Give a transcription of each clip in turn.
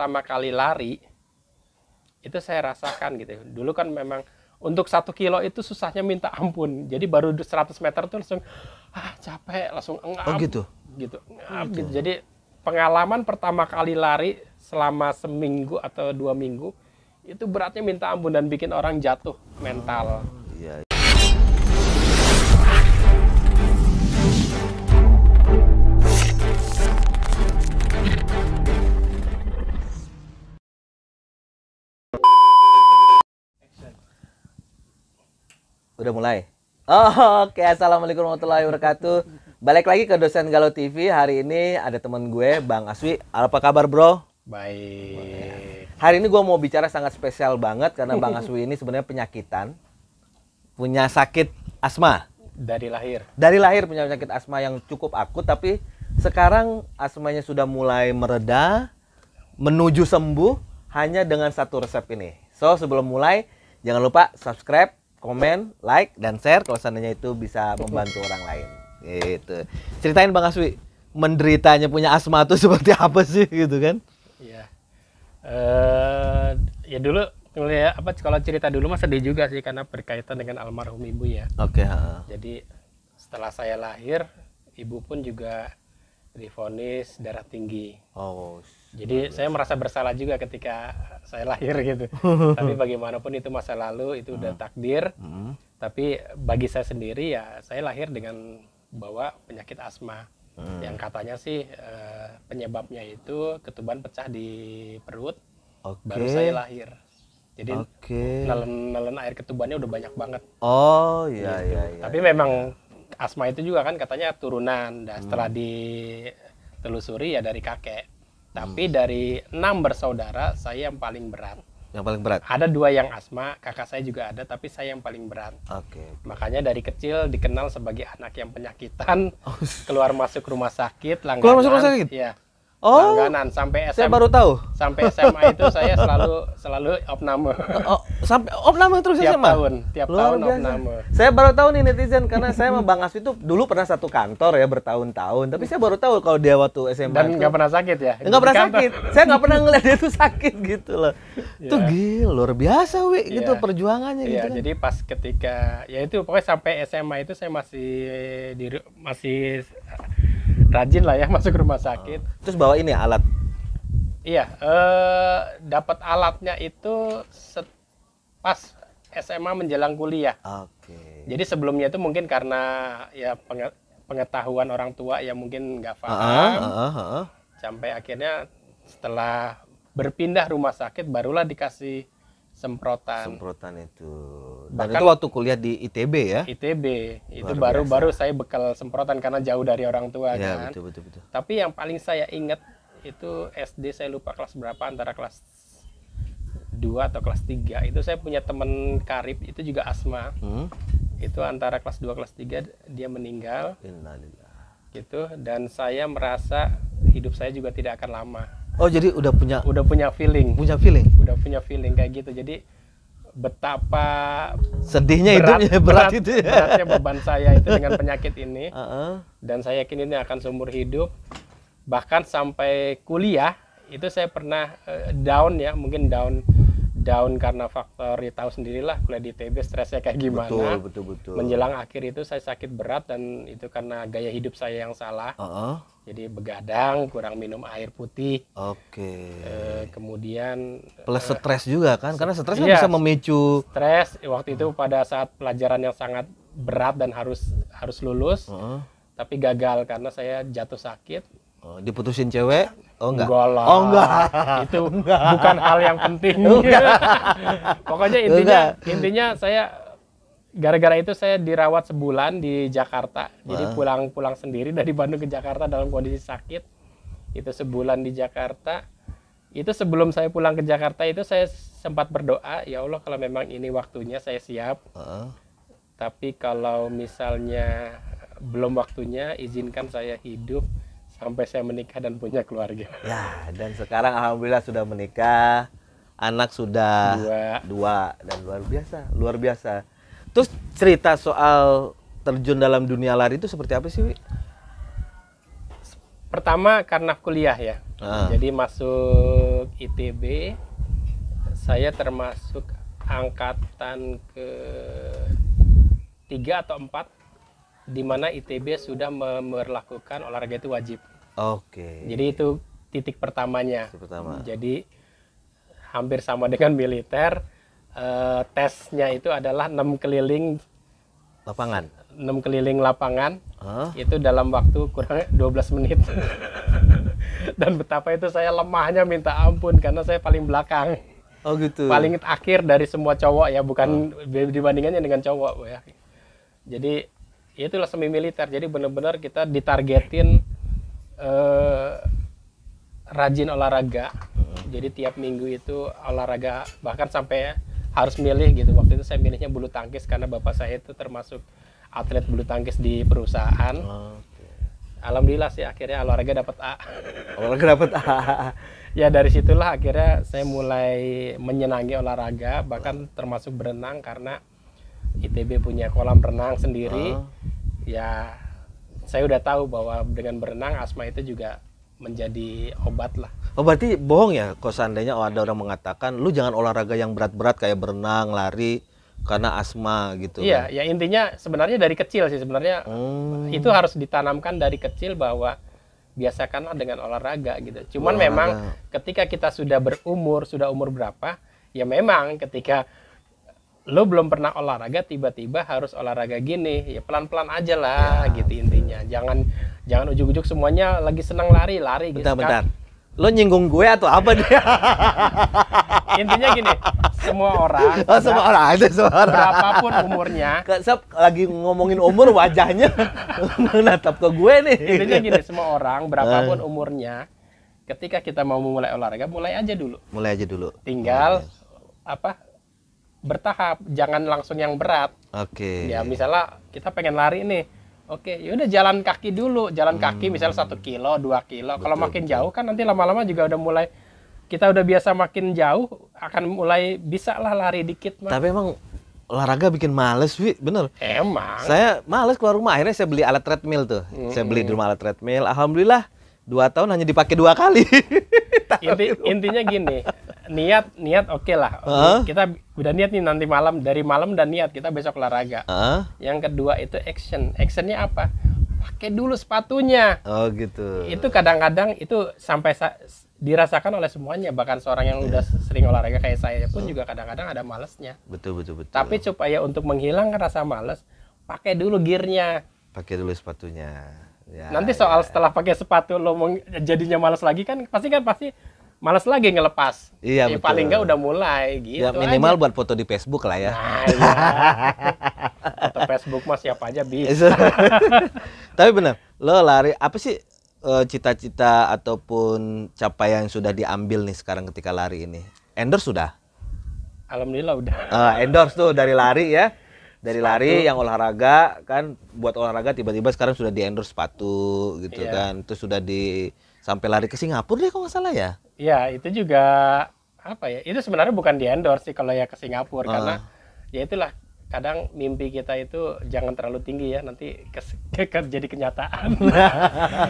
pertama kali lari itu saya rasakan gitu dulu kan memang untuk satu kilo itu susahnya minta ampun jadi baru 100 meter tuh langsung ah capek langsung enggak oh gitu gitu, enggak oh, gitu. gitu. jadi pengalaman pertama kali lari selama seminggu atau dua minggu itu beratnya minta ampun dan bikin orang jatuh mental oh Udah mulai? Oh, Oke, okay. Assalamualaikum warahmatullahi wabarakatuh. Balik lagi ke Dosen Galau TV. Hari ini ada teman gue, Bang Aswi. Apa kabar, bro? Baik. Hari ini gue mau bicara sangat spesial banget karena Bang Aswi ini sebenarnya penyakitan. Punya sakit asma. Dari lahir. Dari lahir punya penyakit asma yang cukup akut, tapi sekarang asmanya sudah mulai mereda, menuju sembuh hanya dengan satu resep ini. So, sebelum mulai, jangan lupa subscribe, komen, like, dan share kalau seandainya itu bisa membantu orang lain. Gitu. Ceritain Bang Aswi, menderitanya punya asma itu seperti apa sih gitu kan? Iya. Uh, ya dulu ya apa kalau cerita dulu mah sedih juga sih karena berkaitan dengan almarhum ibu ya. Oke. Okay, Jadi setelah saya lahir, ibu pun juga divonis darah tinggi. Oh. Jadi Bagus. saya merasa bersalah juga ketika saya lahir gitu. tapi bagaimanapun itu masa lalu, itu udah hmm. takdir. Hmm. Tapi bagi saya sendiri ya saya lahir dengan bawa penyakit asma. Hmm. Yang katanya sih eh, penyebabnya itu ketuban pecah di perut. Okay. Baru saya lahir. Jadi okay. nelen nelen air ketubannya udah banyak banget. Oh iya gitu. iya, iya. Tapi iya. memang asma itu juga kan katanya turunan. Dan hmm. setelah ditelusuri ya dari kakek. Tapi hmm. dari enam bersaudara, saya yang paling berat. Yang paling berat. Ada dua yang asma, kakak saya juga ada, tapi saya yang paling berat. Oke. Okay. Makanya dari kecil dikenal sebagai anak yang penyakitan, oh. keluar masuk rumah sakit, langganan. Keluar masuk rumah sakit. Iya. Oh. Langganan sampai SMA. Saya baru tahu. Sampai SMA itu saya selalu selalu opname. Oh, oh sampai opname terus tiap SMA. tahun, tiap Luar tahun biasa. opname. Saya baru tahu nih netizen karena saya sama Bang Aswi itu dulu pernah satu kantor ya bertahun-tahun, tapi saya baru tahu kalau dia waktu SMA Dan nggak pernah sakit ya? Nggak pernah kantor. sakit. Saya nggak pernah ngeliat dia tuh sakit gitu loh. Itu iya. yeah. gila, luar biasa wi yeah. gitu iya. perjuangannya yeah, gitu. Kan. jadi pas ketika ya itu pokoknya sampai SMA itu saya masih di masih rajin lah ya masuk rumah ah. sakit. Terus bawa ini alat? Iya, eh, dapat alatnya itu pas SMA menjelang kuliah. Oke. Okay. Jadi sebelumnya itu mungkin karena ya pengetahuan orang tua ya mungkin nggak ah, ah, paham. Uh, uh, uh, uh. Sampai akhirnya setelah berpindah rumah sakit barulah dikasih semprotan. Semprotan itu. Dan Bahkan, itu waktu kuliah di ITB ya? ITB. Itu baru-baru saya bekal semprotan karena jauh dari orang tua ya, kan. betul betul betul. Tapi yang paling saya ingat itu SD saya lupa kelas berapa antara kelas 2 atau kelas 3. Itu saya punya teman karib itu juga asma. Hmm? Itu antara kelas 2 kelas 3 dia meninggal. Inna Gitu dan saya merasa hidup saya juga tidak akan lama Oh jadi udah punya udah punya feeling. Punya feeling. Udah punya feeling kayak gitu. Jadi betapa sedihnya berat, itu berat, berat itu ya. beratnya beban saya itu dengan penyakit ini. Uh -uh. Dan saya yakin ini akan seumur hidup. Bahkan sampai kuliah itu saya pernah uh, down ya, mungkin down down karena faktor ya tahu sendirilah kuliah di TB stresnya kayak gimana. Betul, betul, betul. Menjelang akhir itu saya sakit berat dan itu karena gaya hidup saya yang salah. Uh -uh. Jadi begadang, kurang minum air putih. Oke. Okay. Eh, kemudian plus uh, juga kan karena stres kan iya, kan bisa memicu stres waktu itu hmm. pada saat pelajaran yang sangat berat dan harus harus lulus. Uh -uh. Tapi gagal karena saya jatuh sakit. Uh, diputusin cewek Oh enggak. Enggak lah. Oh enggak. Itu enggak. bukan hal yang penting. Pokoknya intinya enggak. intinya saya gara-gara itu saya dirawat sebulan di Jakarta. Jadi pulang-pulang sendiri dari Bandung ke Jakarta dalam kondisi sakit. Itu sebulan di Jakarta. Itu sebelum saya pulang ke Jakarta itu saya sempat berdoa, ya Allah kalau memang ini waktunya saya siap. Uh. Tapi kalau misalnya belum waktunya, izinkan saya hidup sampai saya menikah dan punya keluarga. Ya, dan sekarang alhamdulillah sudah menikah, anak sudah dua, dua dan luar biasa, luar biasa. Terus cerita soal terjun dalam dunia lari itu seperti apa sih, Wi? Pertama karena kuliah ya. Ah. Jadi masuk ITB saya termasuk angkatan ke tiga atau empat di mana ITB sudah memperlakukan olahraga itu wajib. Oke. Okay. Jadi itu titik pertamanya. pertama. Jadi hampir sama dengan militer. Uh, tesnya itu adalah enam keliling lapangan. Enam keliling lapangan. Huh? Itu dalam waktu kurang 12 menit. Dan betapa itu saya lemahnya minta ampun karena saya paling belakang. Oh gitu. Paling akhir dari semua cowok ya, bukan oh. dibandingannya dengan cowok ya. Jadi ya itulah semi militer. Jadi benar-benar kita ditargetin eh, rajin olahraga. Hmm. Jadi tiap minggu itu olahraga bahkan sampai harus milih gitu. Waktu itu saya milihnya bulu tangkis karena bapak saya itu termasuk atlet bulu tangkis di perusahaan. Hmm. Alhamdulillah sih akhirnya olahraga dapat A. Olahraga dapat A. ya dari situlah akhirnya saya mulai menyenangi olahraga bahkan termasuk berenang karena ITB punya kolam renang sendiri. Uh. Ya saya udah tahu bahwa dengan berenang asma itu juga menjadi obat lah. Oh berarti bohong ya kalau seandainya ada orang mengatakan lu jangan olahraga yang berat-berat kayak berenang, lari karena asma gitu. Iya, kan? ya intinya sebenarnya dari kecil sih sebenarnya hmm. itu harus ditanamkan dari kecil bahwa biasakanlah dengan olahraga gitu. Cuman olahraga. memang ketika kita sudah berumur, sudah umur berapa, ya memang ketika lo belum pernah olahraga tiba-tiba harus olahraga gini ya pelan-pelan aja lah ya. gitu intinya jangan jangan ujuk-ujuk semuanya lagi senang lari lari gitu bentar gitu. bentar lo nyinggung gue atau apa dia intinya gini semua orang oh, semua orang ada semua orang berapapun umurnya Sep, lagi ngomongin umur wajahnya menatap ke gue nih intinya gini semua orang berapapun eh. umurnya ketika kita mau mulai olahraga mulai aja dulu mulai aja dulu tinggal oh, yes. apa bertahap, jangan langsung yang berat. Oke. Okay. Ya misalnya kita pengen lari nih, oke, yaudah jalan kaki dulu, jalan hmm. kaki misalnya satu kilo, dua kilo. Kalau makin jauh kan nanti lama-lama juga udah mulai kita udah biasa makin jauh akan mulai bisa lah lari dikit. Mah. Tapi emang olahraga bikin males, Wi, bener. Emang. Saya males keluar rumah, akhirnya saya beli alat treadmill tuh. hmm Saya beli di hmm. rumah alat treadmill. Alhamdulillah, dua tahun hanya dipakai dua kali. Inti, intinya gini, niat niat oke okay lah. Uh? Kita udah niat nih nanti malam dari malam dan niat kita besok olahraga. Uh? Yang kedua itu action. Actionnya apa? Pakai dulu sepatunya. Oh gitu. Itu kadang-kadang itu sampai sa dirasakan oleh semuanya bahkan seorang yang yeah. udah iya. sering olahraga kayak saya pun juga kadang-kadang ada malesnya. Betul betul betul. Tapi supaya untuk menghilangkan rasa males, pakai dulu gearnya. Pakai dulu sepatunya. Ya, Nanti soal ya. setelah pakai sepatu lo jadinya males lagi kan pasti kan pasti Malas lagi ngelepas. Iya, ya, betul. paling enggak udah mulai ya, gitu. Ya, minimal aja. buat foto di Facebook lah ya. Nah, iya. foto Facebook mas siapa aja bisa. Tapi benar, lo lari apa sih eh, cita-cita uh, ataupun capaian yang sudah diambil nih sekarang ketika lari ini? Endorse sudah? Alhamdulillah udah. Uh, endorse tuh dari lari ya. Dari sepatu. lari yang olahraga kan buat olahraga tiba-tiba sekarang sudah di endorse sepatu gitu yeah. kan. Terus sudah di sampai lari ke Singapura deh kalau nggak salah ya ya itu juga apa ya? Itu sebenarnya bukan di endorse sih kalau ya ke Singapura uh. karena ya itulah kadang mimpi kita itu jangan terlalu tinggi ya nanti ke, ke, ke jadi kenyataan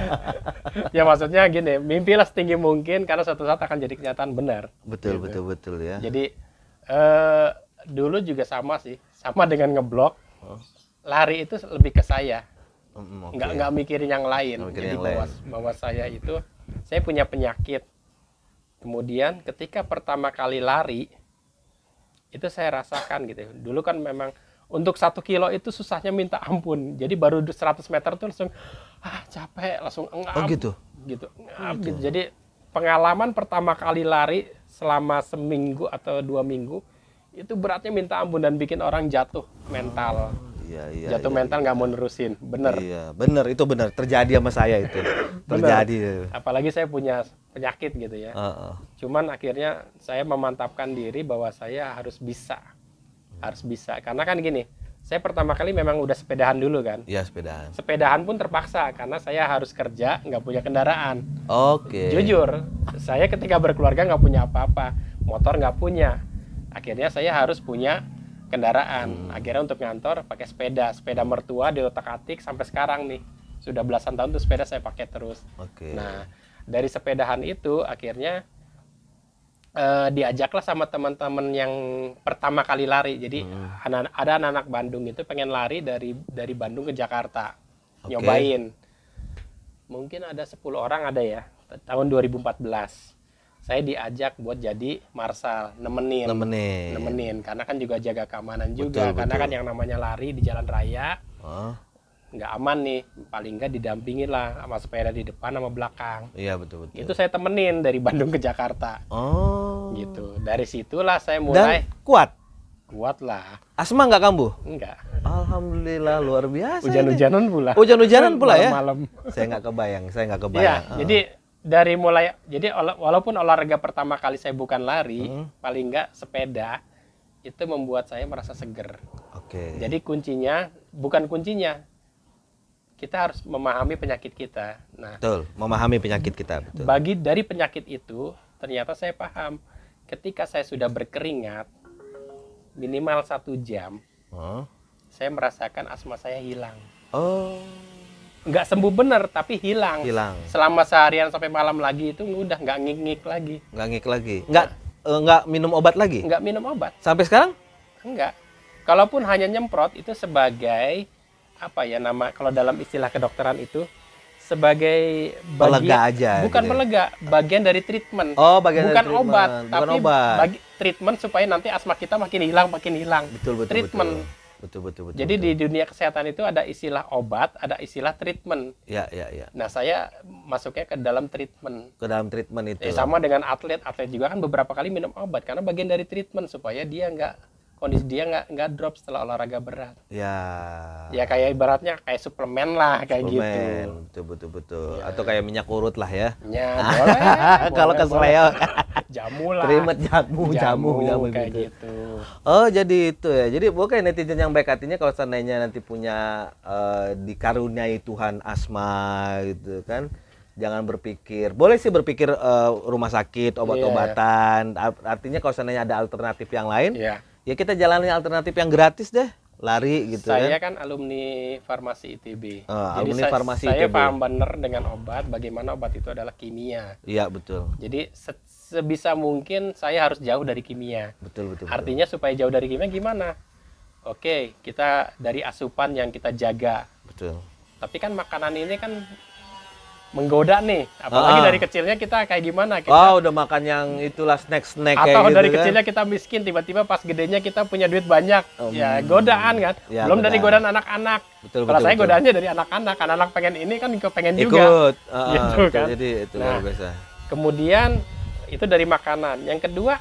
ya maksudnya gini mimpi lah setinggi mungkin karena suatu saat akan jadi kenyataan benar betul gitu. betul betul ya jadi eh, dulu juga sama sih sama dengan ngeblok Huh? Oh. lari itu lebih ke saya mm, okay. Hmm, nggak nggak mikirin yang lain mikirin jadi yang bahwa lain. bahwa saya itu saya punya penyakit Kemudian ketika pertama kali lari, itu saya rasakan gitu. Dulu kan memang untuk satu kilo itu susahnya minta ampun. Jadi baru 100 meter tuh langsung ah capek, langsung ngap Oh gitu. Gitu. Oh, gitu. gitu. Jadi pengalaman pertama kali lari selama seminggu atau dua minggu itu beratnya minta ampun dan bikin orang jatuh mental. Oh iya, iya, jatuh iya, mental iya. nggak iya. mau nerusin bener iya bener itu bener terjadi sama saya itu terjadi apalagi saya punya penyakit gitu ya. Uh, uh. Cuman akhirnya saya memantapkan diri bahwa saya harus bisa, harus bisa. Karena kan gini, saya pertama kali memang udah sepedahan dulu kan. Iya sepedahan. Sepedahan pun terpaksa karena saya harus kerja, nggak punya kendaraan. Oke. Okay. Jujur, saya ketika berkeluarga nggak punya apa-apa, motor nggak punya. Akhirnya saya harus punya kendaraan. Hmm. Akhirnya untuk ngantor pakai sepeda, sepeda mertua di otak atik sampai sekarang nih sudah belasan tahun tuh sepeda saya pakai terus. Oke. Okay. Nah dari sepedahan itu akhirnya uh, diajaklah sama teman-teman yang pertama kali lari. Jadi hmm. anak, ada anak-anak Bandung itu pengen lari dari dari Bandung ke Jakarta. Okay. Nyobain. Mungkin ada 10 orang ada ya tahun 2014. Saya diajak buat jadi marsal, nemenin. Nemenin. Nemenin karena kan juga jaga keamanan juga betul, karena kan yang namanya lari di jalan raya nggak aman nih paling nggak didampingin lah sama sepeda di depan sama belakang iya betul betul itu saya temenin dari Bandung ke Jakarta oh gitu dari situlah saya mulai Dan kuat kuat lah asma nggak kambuh nggak alhamdulillah luar biasa hujan-hujanan pula hujan-hujanan pula malam ya malam saya nggak kebayang saya nggak iya, kebayang ya, oh. jadi dari mulai jadi walaupun olahraga pertama kali saya bukan lari hmm. paling nggak sepeda itu membuat saya merasa seger. Oke. Okay. Jadi kuncinya bukan kuncinya, kita harus memahami penyakit kita. Nah, betul, memahami penyakit kita. Betul. Bagi dari penyakit itu, ternyata saya paham. Ketika saya sudah berkeringat minimal satu jam, huh? saya merasakan asma saya hilang. Oh, nggak sembuh benar, tapi hilang. Hilang. Selama seharian sampai malam lagi itu udah nggak ngik-ngik lagi. Nggak ngik lagi. Nggak nah. nggak minum obat lagi. Nggak minum obat. Sampai sekarang? Nggak. Kalaupun hanya nyemprot itu sebagai apa ya nama kalau dalam istilah kedokteran itu sebagai bagian, aja bukan gitu. Ya? pelega bagian dari treatment oh bagian bukan dari obat bukan tapi obat. bagi treatment supaya nanti asma kita makin hilang makin hilang betul betul treatment betul. Betul, betul, betul. Jadi betul. di dunia kesehatan itu ada istilah obat, ada istilah treatment. Ya, ya, ya. Nah, saya masuknya ke dalam treatment. Ke dalam treatment itu. Ya, sama dengan atlet, atlet juga kan beberapa kali minum obat karena bagian dari treatment supaya dia nggak kondisi dia nggak nggak drop setelah olahraga berat. Ya. Ya kayak ibaratnya kayak suplemen lah kayak suplemen. gitu. Betul betul betul. Ya. Atau kayak minyak urut lah ya. Ya boleh. Kalau ke Sleo. jamu lah. Terimet jamu, jamu, jamu, jamu kayak gitu. gitu. Oh jadi itu ya. Jadi oke netizen yang baik hatinya kalau seandainya nanti punya uh, dikaruniai Tuhan asma gitu kan jangan berpikir boleh sih berpikir uh, rumah sakit iya, iya. obat-obatan yeah. artinya kalau seandainya ada alternatif yang lain yeah ya kita jalani alternatif yang gratis deh lari gitu saya kan, kan alumni farmasi ITB oh, ah, jadi alumni saya, farmasi saya ITB. paham benar dengan obat bagaimana obat itu adalah kimia iya betul jadi se sebisa mungkin saya harus jauh dari kimia betul betul artinya betul. supaya jauh dari kimia gimana oke kita dari asupan yang kita jaga betul tapi kan makanan ini kan menggoda nih. Apalagi ah. dari kecilnya kita kayak gimana? Kita, oh, udah makan yang itulah snack-snack kayak Atau gitu dari kan? kecilnya kita miskin, tiba-tiba pas gedenya kita punya duit banyak. Um, ya, hmm. godaan kan. Ya, Belum godaan. dari godaan anak-anak. Betul, Kalau betul, saya betul. godaannya dari anak-anak. Anak-anak pengen ini kan pengen juga. Ikut. Uh, gitu kan. Jadi itu nah, biasa. Kemudian itu dari makanan. Yang kedua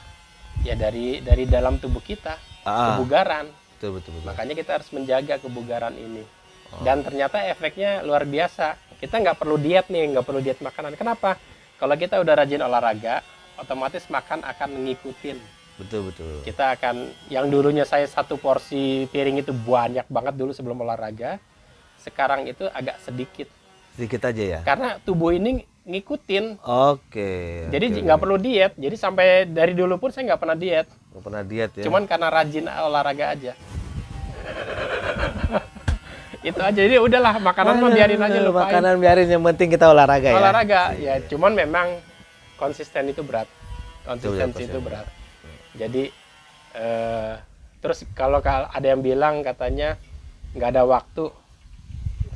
ya dari dari dalam tubuh kita, ah. kebugaran. Betul, betul, betul. Makanya kita harus menjaga kebugaran ini. Oh. dan ternyata efeknya luar biasa kita nggak perlu diet nih nggak perlu diet makanan kenapa kalau kita udah rajin olahraga otomatis makan akan mengikutin betul betul kita akan yang dulunya saya satu porsi piring itu banyak banget dulu sebelum olahraga sekarang itu agak sedikit sedikit aja ya karena tubuh ini ngikutin oke jadi nggak perlu diet jadi sampai dari dulu pun saya nggak pernah diet nggak pernah diet ya cuman karena rajin olahraga aja itu aja jadi udahlah makanan mah biarin aja lupa makanan biarin yang penting kita olahraga, ya olahraga ya cuman memang konsisten itu berat ya, konsisten itu, berat jadi eh, terus kalau ada yang bilang katanya nggak ada waktu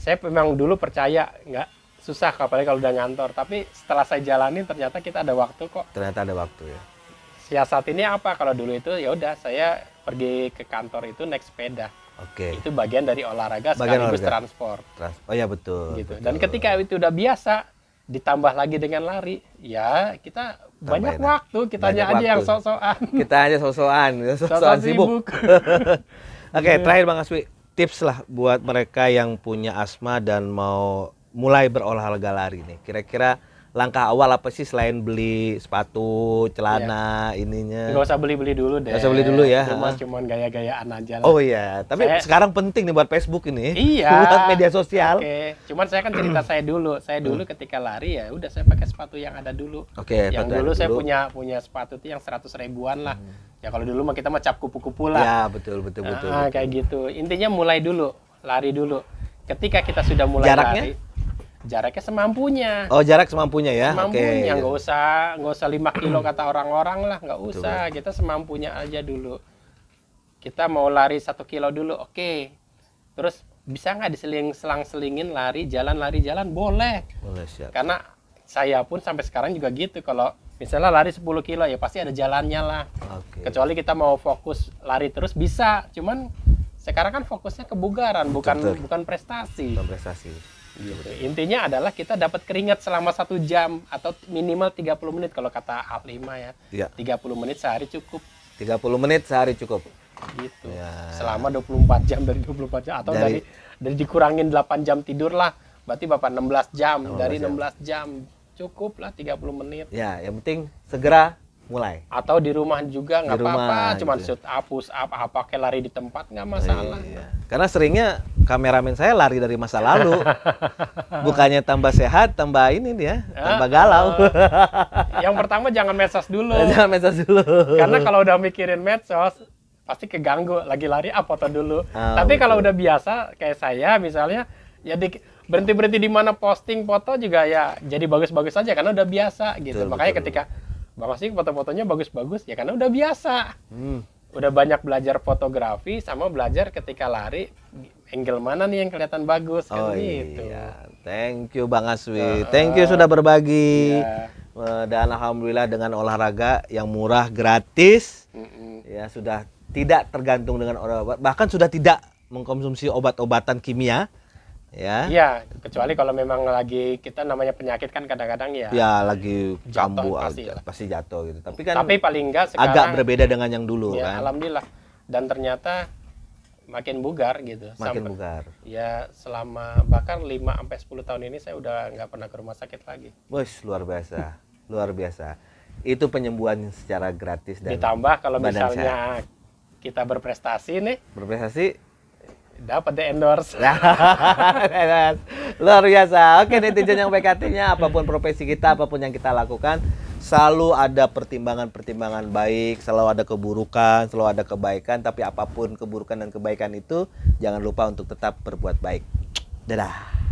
saya memang dulu percaya nggak susah apalagi kalau udah ngantor tapi setelah saya jalani ternyata kita ada waktu kok ternyata ada waktu ya siasat ini apa kalau dulu itu ya udah saya pergi ke kantor itu naik sepeda Oke. Okay. Itu bagian dari olahraga bagian sekaligus olahraga. transport. Trans oh ya betul. Gitu. Betul. Dan ketika itu udah biasa ditambah lagi dengan lari, ya kita Tambahin banyak enak. waktu kita banyak aja waktu. yang sok-sokan. Kita aja sok-sokan, sok-sokan sibuk. Oke, okay, gitu. terakhir Bang Aswi, tips lah buat mereka yang punya asma dan mau mulai berolahraga lari nih. Kira-kira langkah awal apa sih selain beli sepatu, celana, yeah. ininya? Gak usah beli-beli dulu deh. Gak usah beli dulu ya. Cuma cuman gaya-gayaan aja lah. Oh iya, tapi saya... sekarang penting nih buat Facebook ini. Iya. buat media sosial. Oke. Okay. Cuman saya kan cerita saya dulu. Saya hmm. dulu ketika lari ya udah saya pakai sepatu yang ada dulu. Oke, okay, yang dulu saya punya punya sepatu itu yang 100 ribuan lah. Hmm. Ya kalau dulu mah kita mah cap kupu-kupu lah. Ya, betul betul betul. Nah, betul. kayak gitu. Intinya mulai dulu, lari dulu. Ketika kita sudah mulai Jaraknya? lari jaraknya semampunya. Oh, jarak semampunya ya. Semampunya, okay. Iya. nggak usah nggak usah lima kilo kata orang-orang lah, nggak usah. Betul. Kita semampunya aja dulu. Kita mau lari satu kilo dulu, oke. Okay. Terus bisa nggak diseling selang selingin lari jalan lari jalan boleh. Boleh siap. Karena saya pun sampai sekarang juga gitu kalau misalnya lari 10 kilo ya pasti ada jalannya lah. Okay. Kecuali kita mau fokus lari terus bisa, cuman sekarang kan fokusnya kebugaran bukan bukan prestasi. Bukan prestasi Gitu. Intinya adalah kita dapat keringat selama satu jam atau minimal 30 menit kalau kata A5 ya. ya. 30 menit sehari cukup. 30 menit sehari cukup. Gitu. Ya. Selama 24 jam dari 24 jam atau dari dari, dari dikurangin 8 jam tidur lah. Berarti Bapak 16 jam 16 dari 16 jam. jam cukup lah 30 menit. Ya, yang penting segera mulai atau di rumah juga nggak apa-apa cuman gitu. shoot up push up apa kayak lari di tempat nggak oh, masalah iya. karena seringnya kameramen saya lari dari masa lalu bukannya tambah sehat tambah ini dia tambah galau ah, ah. yang pertama jangan medsos dulu jangan medsos dulu karena kalau udah mikirin medsos pasti keganggu lagi lari ah foto dulu ah, tapi betul. kalau udah biasa kayak saya misalnya ya di, berhenti berhenti di mana posting foto juga ya jadi bagus-bagus aja karena udah biasa gitu betul, makanya betul. ketika Bang Osik foto-fotonya bagus-bagus ya karena udah biasa. Hmm. Udah banyak belajar fotografi sama belajar ketika lari angle mana nih yang kelihatan bagus kan oh, iya, gitu. Iya. Thank you Bang Aswi. Uh, Thank you sudah berbagi. Yeah. Iya. dan alhamdulillah dengan olahraga yang murah gratis mm -mm. ya sudah tidak tergantung dengan orang bahkan sudah tidak mengkonsumsi obat-obatan kimia ya. Iya, kecuali kalau memang lagi kita namanya penyakit kan kadang-kadang ya. Ya, lagi kambuh pasti, pasti jatuh gitu. Tapi kan Tapi paling enggak sekarang agak berbeda dengan yang dulu ya, kan. alhamdulillah. Dan ternyata makin bugar gitu. Makin sampai, bugar. Ya, selama bahkan 5 sampai sepuluh tahun ini saya udah nggak pernah ke rumah sakit lagi. Wes, luar biasa. luar biasa. Itu penyembuhan secara gratis dan ditambah kalau misalnya sehat. kita berprestasi nih. Berprestasi dapat deh endorse. Luar biasa. Oke netizen yang baik hatinya, apapun profesi kita, apapun yang kita lakukan, selalu ada pertimbangan-pertimbangan baik, selalu ada keburukan, selalu ada kebaikan, tapi apapun keburukan dan kebaikan itu jangan lupa untuk tetap berbuat baik. Dadah.